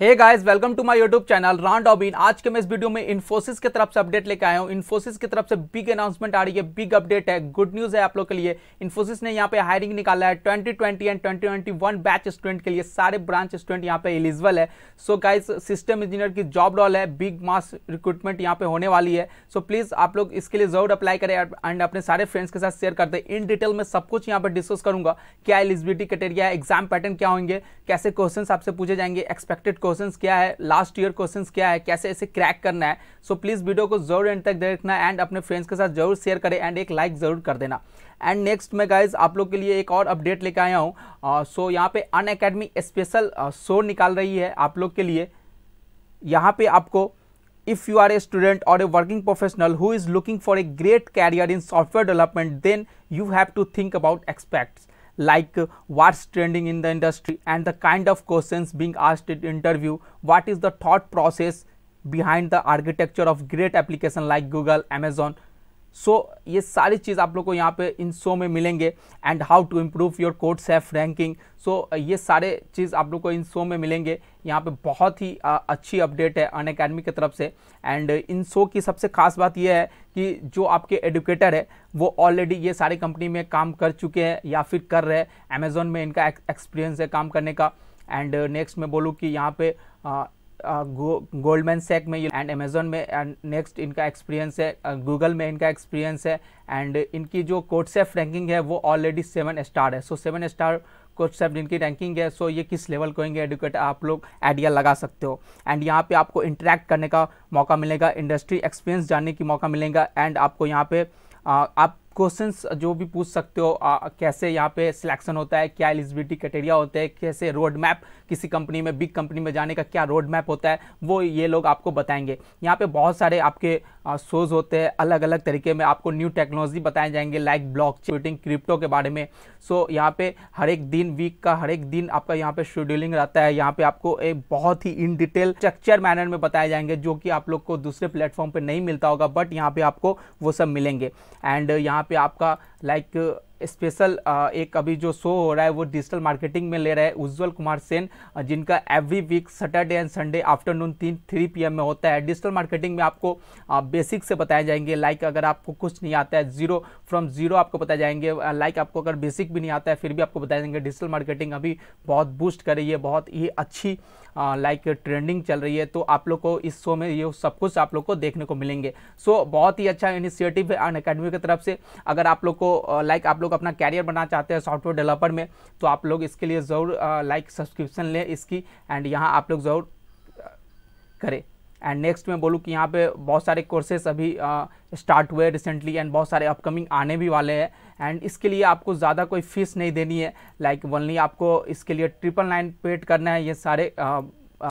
hey guys welcome to my YouTube channel round डॉबिन आज के मैं इस वीडियो में इन्फोसिस की तरफ से अपडेट लेके आया हूँ इन्फोसिस की तरफ से बिग अनाउंसमेंट आ रही है बिग अपडेट है गुड न्यूज़ है आप लोग के लिए इन्फोसिस ने यहाँ पे हायरिंग निकाला है 2020 एंड 2021 बैच स्टूडेंट के लिए सारे ब्रांच स्टूडेंट यहाँ पे एलिजिबल है सो गाइज सिस्टम इंजीनियर की जॉब रॉल है बिग मास रिक्रूटमेंट यहाँ पे होने वाली है सो so प्लीज़ आप लोग इसके लिए जरूर अप्लाई करें एंड अपने सारे फ्रेंड्स के साथ शेयर कर दें इन डिटेल में सब कुछ यहाँ पर डिस्कस करूंगा क्या एलिजिबिलिटी क्राइटेरिया एग्जाम पैटर्न क्या होंगे कैसे क्वेश्चन आपसे पूछे जाएंगे एक्सपेक्टेड क्वेश्चन क्या है लास्ट ईयर क्वेश्चन क्या है कैसे ऐसे क्रैक करना है सो प्लीज़ वीडियो को जरूर एंड तक देखना एंड अपने फ्रेंड्स के साथ जरूर शेयर करें एंड एक लाइक जरूर कर देना एंड नेक्स्ट मैं गाइज आप लोग के लिए एक और अपडेट लेकर आया हूँ सो uh, यहाँ पे अन अकेडमी स्पेशल शो निकाल रही है आप लोग के लिए यहाँ पे आपको if you are a student or a working professional who is looking for a great career in software development then you have to think about aspects like uh, what's trending in the industry and the kind of questions being asked in interview, what is the thought process behind the architecture of great application like Google, Amazon, so so, ये सारी चीज़ आप लोग को यहाँ पे इन show में मिलेंगे and how to improve your CodeChef ranking so ये सारे चीज़ आप लोग को इन शो में मिलेंगे यहाँ पे बहुत ही आ, अच्छी अपडेट है अन अकेडमी की तरफ से एंड इन शो की सबसे खास बात यह है कि जो आपके एडुकेटर है वो ऑलरेडी ये सारी कंपनी में काम कर चुके हैं या फिर कर रहे हैं अमेज़ोन में इनका एक्सपीरियंस है काम करने का एंड नेक्स्ट मैं बोलूँ कि यहाँ पे गोल्डमैन सेक में एंड अमेजोन में एंड नेक्स्ट इनका एक्सपीरियंस है गूगल में इनका एक्सपीरियंस है एंड इनकी जो सेफ रैंकिंग है वो ऑलरेडी सेवन स्टार है सो सेवन स्टार सेफ इनकी रैंकिंग है सो ये किस लेवल को होंगे एडुकेट आप लोग आइडिया लगा सकते हो एंड यहाँ पे आपको इंटरेक्ट करने का मौका मिलेगा इंडस्ट्री एक्सपीरियंस जानने की मौका मिलेगा एंड आपको यहाँ पे आप क्वेश्चंस uh, जो भी पूछ सकते हो आ, कैसे यहाँ पे सिलेक्शन होता है क्या एलिजिबिलिटी क्राइटेरिया होते हैं कैसे रोड मैप किसी कंपनी में बिग कंपनी में जाने का क्या रोड मैप होता है वो ये लोग आपको बताएंगे यहाँ पे बहुत सारे आपके शोज़ होते हैं अलग अलग तरीके में आपको न्यू टेक्नोलॉजी बताए जाएंगे लाइक ब्लॉक चेटिंग क्रिप्टो के बारे में सो यहाँ पे हर एक दिन वीक का हर एक दिन आपका यहाँ पे शेड्यूलिंग रहता है यहाँ पे आपको एक बहुत ही इन डिटेल स्ट्रक्चर मैनर में बताए जाएंगे जो कि आप लोग को दूसरे प्लेटफॉर्म पर नहीं मिलता होगा बट यहाँ पर आपको वो सब मिलेंगे एंड यहाँ पर आपका लाइक स्पेशल एक अभी जो शो हो रहा है वो डिजिटल मार्केटिंग में ले रहे हैं उज्ज्वल कुमार सेन जिनका every week Saturday and Sunday afternoon तीन थ्री पी में होता है डिजिटल मार्केटिंग में आपको बेसिक से बताए जाएंगे लाइक अगर आपको कुछ नहीं आता है जीरो फ्रॉम जीरो आपको बताए जाएंगे लाइक आपको अगर बेसिक भी नहीं आता है फिर भी आपको बताए जाएंगे डिजिटल मार्केटिंग अभी बहुत बूस्ट कर रही है बहुत ही अच्छी लाइक ट्रेंडिंग चल रही है तो आप लोग को इस शो में ये सब कुछ आप लोग को देखने को मिलेंगे सो बहुत ही अच्छा इनिशिएटिव है अन अकेडमी की तरफ से अगर आप लोग को लाइक आप लोग लोग अपना कैरियर बनाना चाहते हैं सॉफ्टवेयर डेवलपर में तो आप लोग इसके लिए ज़रूर लाइक सब्सक्रिप्शन लें इसकी एंड यहाँ आप लोग ज़रूर करें एंड नेक्स्ट मैं बोलूँ कि यहाँ पे बहुत सारे कोर्सेस अभी स्टार्ट हुए रिसेंटली एंड बहुत सारे अपकमिंग आने भी वाले हैं एंड इसके लिए आपको ज़्यादा कोई फीस नहीं देनी है लाइक like, वनली आपको इसके लिए ट्रिपल नाइन पेड करना है ये सारे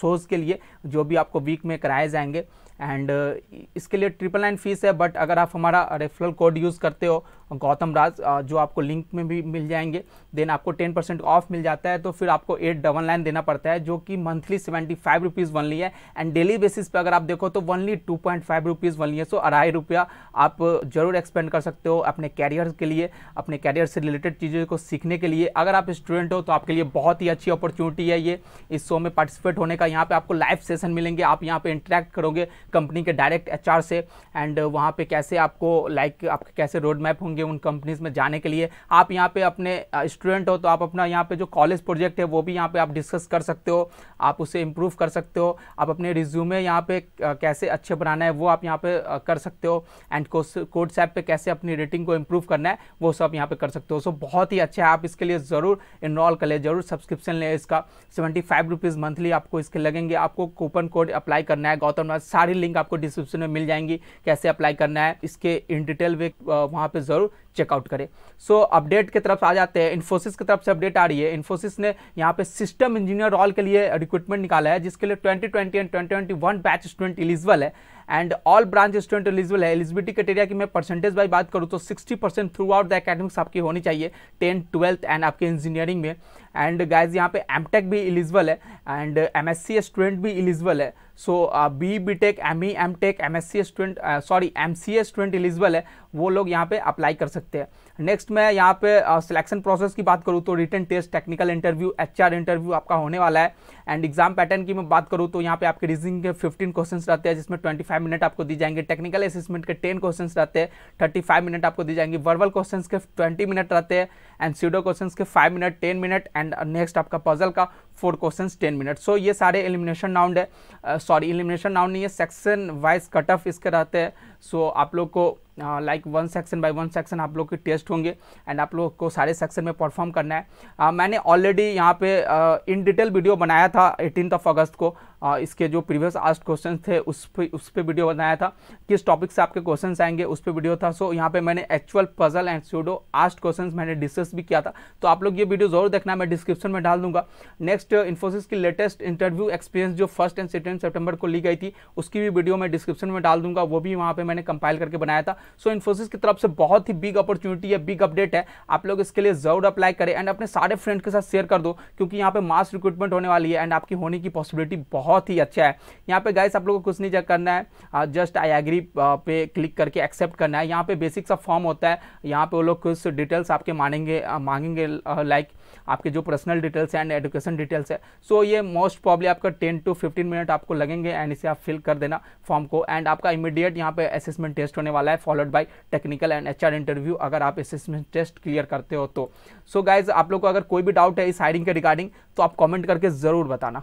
शोज़ के लिए जो भी आपको वीक में कराए जाएंगे एंड uh, इसके लिए ट्रिपल नाइन फीस है बट अगर आप हमारा रेफरल कोड यूज़ करते हो गौतम राज जो आपको लिंक में भी मिल जाएंगे देन आपको टेन परसेंट ऑफ मिल जाता है तो फिर आपको एट डबल नाइन देना पड़ता है जो कि monthly seventy five rupees only है एंड डेली बेसिस पे अगर आप देखो तो only two point five rupees only है सो अढ़ाई रुपया आप ज़रूर एक्सपेंड कर सकते हो अपने कैरियर के लिए अपने कैरियर से रिलेटेड चीज़ों को सीखने के लिए अगर आप स्टूडेंट हो तो आपके लिए बहुत ही अच्छी अपॉर्चुनिटी है ये इस शो में पार्टिसिपेट होने का यहाँ पर आपको लाइव सेशन मिलेंगे आप यहाँ पर इंटरेक्ट करोगे कंपनी के डायरेक्ट एच से एंड uh, वहाँ पर कैसे आपको लाइक आपके कैसे रोड मैप होंगे उन कंपनीज़ में जाने के लिए आप यहाँ पर अपने स्टूडेंट uh, हो तो आप अपना यहाँ पर जो कॉलेज प्रोजेक्ट है वो भी यहाँ पर आप डिस्कस कर सकते हो आप उसे इम्प्रूव कर सकते हो आप अपने रिज्यूमे यहाँ पर uh, कैसे अच्छे बनाना है वो आप यहाँ पर कर सकते हो एंड कोड ऐप पर कैसे अपनी रेटिंग को इम्प्रूव करना है वो सब यहाँ पर कर सकते हो सो बहुत ही अच्छा है आप इसके लिए ज़रूर इनरॉल कर लें ज़रूर सब्सक्रिप्शन लें इसका सेवेंटी फाइव रुपीज़ मंथली आपको इसके लगेंगे आपको कूपन कोड अप्लाई करना है गौतम सारी लिंक आपको डिस्क्रिप्शन में मिल जाएंगी कैसे अप्लाई करना है इसके इन डिटेल वे वहाँ पर ज़रूर चेकआउट करें सो अपडेट की तरफ आ जाते हैं इन्फोसिस की तरफ से अपडेट आ रही है इन्फोसिस ने यहाँ पे सिस्टम इंजीनियर रोल के लिए रिक्रूटमेंट निकाला है जिसके लिए twenty twenty and twenty twenty one batch student eligible है and all branch student eligible है एलिजिबिलिटी क्रेटेरिया की मैं परसेंटेज बाई बात करूँ तो 60 percent throughout the academics आपकी होनी चाहिए टेंथ ट्वेल्थ एंड आपके इंजीनियरिंग में एंड गाइज यहाँ पे एम टेक भी एलिजिबल है and M S C student भी एलिजिबल है so B B tech M E M tech M S C student sorry M C A student eligible है वो लोग यहाँ पे अप्लाई कर सकते हैं नेक्स्ट मैं यहाँ पे सिलेक्शन प्रोसेस की बात करूँ तो written test technical interview H interview आपका होने वाला है एंड एग्जाम पैटर्न की मैं बात करूँ तो यहाँ पे आपके रीजनिंग के 15 क्वेश्चंस रहते हैं जिसमें 25 मिनट आपको दी जाएंगे टेक्निकल असिसमेंट के टेन क्वेश्चन रहते हैं थर्टी मिनट आपको दी जाएंगे वर्बल क्वेश्चन के ट्वेंटी मिनट रहते हैं एंड सीडो क्वेश्चन के five minute ten minute and next आपका पजल का four question ten minute so ये सारे एलिमिनेशन राउंड है सॉरी एलिमिनेशन राउंड नहीं है सेक्शन वाइज कट ऑफ इसके रहते हैं सो so, आप लोग को like one section by one section आप लोग की टेस्ट लिस्ट होंगे एंड आप लोग को सारे सेक्शन में परफॉर्म करना है आ, मैंने ऑलरेडी यहाँ पे इन डिटेल वीडियो बनाया था एटीन ऑफ अगस्त को इसके जो प्रीवियस आस्ट क्वेश्चन थे उस पर उस पर वीडियो बनाया था किस टॉपिक से आपके क्वेश्चन आएंगे उस पर वीडियो था सो यहाँ पे मैंने एक्चुअल पजल एंड स्यूडो आस्ट क्वेश्चन मैंने डिस्कस भी किया था तो आप लोग ये वीडियो जरूर देखना मैं डिस्क्रिप्शन में डाल दूंगा नेक्स्ट इन्फोसिस uh, की लेटेस्ट इंटरव्यू एक्सपीरियंस जो फर्स्ट एंड सेकेंड सेप्टेम्बर को ली गई थी उसकी भी वीडियो मैं डिस्क्रिप्शन में डाल दूंगा वो भी वहाँ पर मैंने कंपाइल करके बनाया था सो इन्फोसिस की तरफ से बहुत ही बिग अपॉर्चुनिटी है बिग अपडेट है आप लोग इसके लिए जरूर अप्लाई करें एंड अपने सारे फ्रेंड के साथ शेयर कर दो क्योंकि यहाँ पे मास रिक्रूटमेंट होने वाली है एंड आपकी होने की पॉसिबिलिटी बहुत बहुत ही अच्छा है यहाँ पे गाइस आप लोगों को कुछ नहीं करना है जस्ट आई एग्री पे क्लिक करके एक्सेप्ट करना है यहाँ पे बेसिक सा फॉर्म होता है यहाँ पे वो लोग कुछ डिटेल्स आपके मानेंगे मांगेंगे लाइक आपके जो personal details and education details है सो so, ये मोस्ट प्रॉब्ली आपका टेन टू फिफ्टीन मिनट आपको लगेंगे एंड इसे आप फिल कर देना फॉर्म को एंड आपका इमीडिएट यहाँ पे असेसमेंट टेस्ट होने वाला है followed by technical and H interview अगर आप असेसमेंट टेस्ट क्लियर करते हो तो सो so गाइज आप लोग को अगर कोई भी डाउट है इस हायरिंग के रिगार्डिंग तो आप कॉमेंट करके ज़रूर बताना